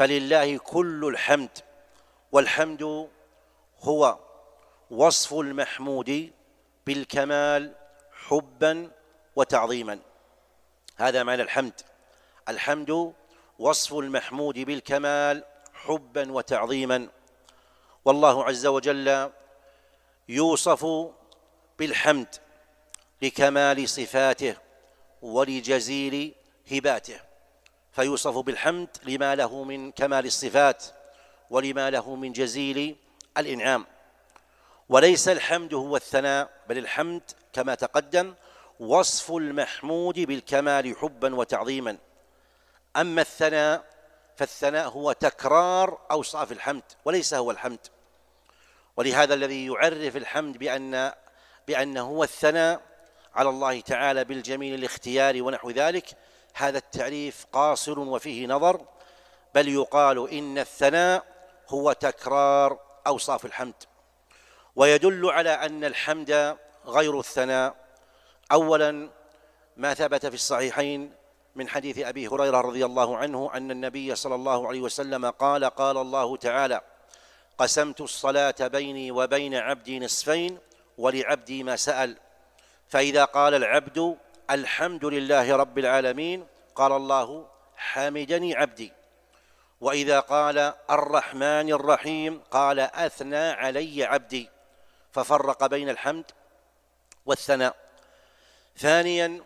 فلله كل الحمد والحمد هو وصف المحمود بالكمال حبا وتعظيما هذا معنى الحمد الحمد وصف المحمود بالكمال حبا وتعظيما والله عز وجل يوصف بالحمد لكمال صفاته ولجزيل هباته فيوصف بالحمد لما له من كمال الصفات ولما له من جزيل الإنعام وليس الحمد هو الثناء بل الحمد كما تقدم وصف المحمود بالكمال حبا وتعظيما أما الثناء فالثناء هو تكرار أوصاف الحمد وليس هو الحمد ولهذا الذي يعرف الحمد بأن بأنه هو الثناء على الله تعالى بالجميل الاختياري ونحو ذلك هذا التعريف قاصر وفيه نظر بل يقال إن الثناء هو تكرار أوصاف الحمد ويدل على أن الحمد غير الثناء أولا ما ثبت في الصحيحين من حديث أبي هريرة رضي الله عنه أن النبي صلى الله عليه وسلم قال قال الله تعالى قسمت الصلاة بيني وبين عبدي نصفين ولعبدي ما سأل فإذا قال العبد الحمد لله رب العالمين قال الله حمدني عبدي وإذا قال الرحمن الرحيم قال أثنى علي عبدي ففرق بين الحمد والثناء ثانيا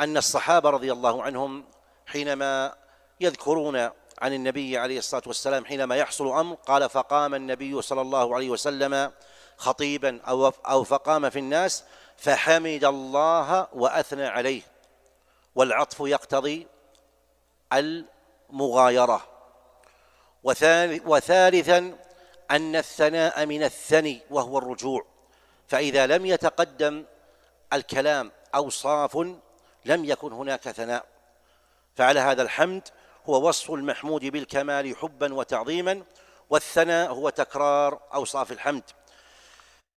أن الصحابة رضي الله عنهم حينما يذكرون عن النبي عليه الصلاة والسلام حينما يحصل أمر قال فقام النبي صلى الله عليه وسلم خطيبا أو, أو فقام في الناس فحمد الله وأثنى عليه والعطف يقتضي المغايرة وثالثا أن الثناء من الثني وهو الرجوع فإذا لم يتقدم الكلام أوصاف لم يكن هناك ثناء فعلى هذا الحمد هو وصف المحمود بالكمال حبا وتعظيما والثناء هو تكرار أوصاف الحمد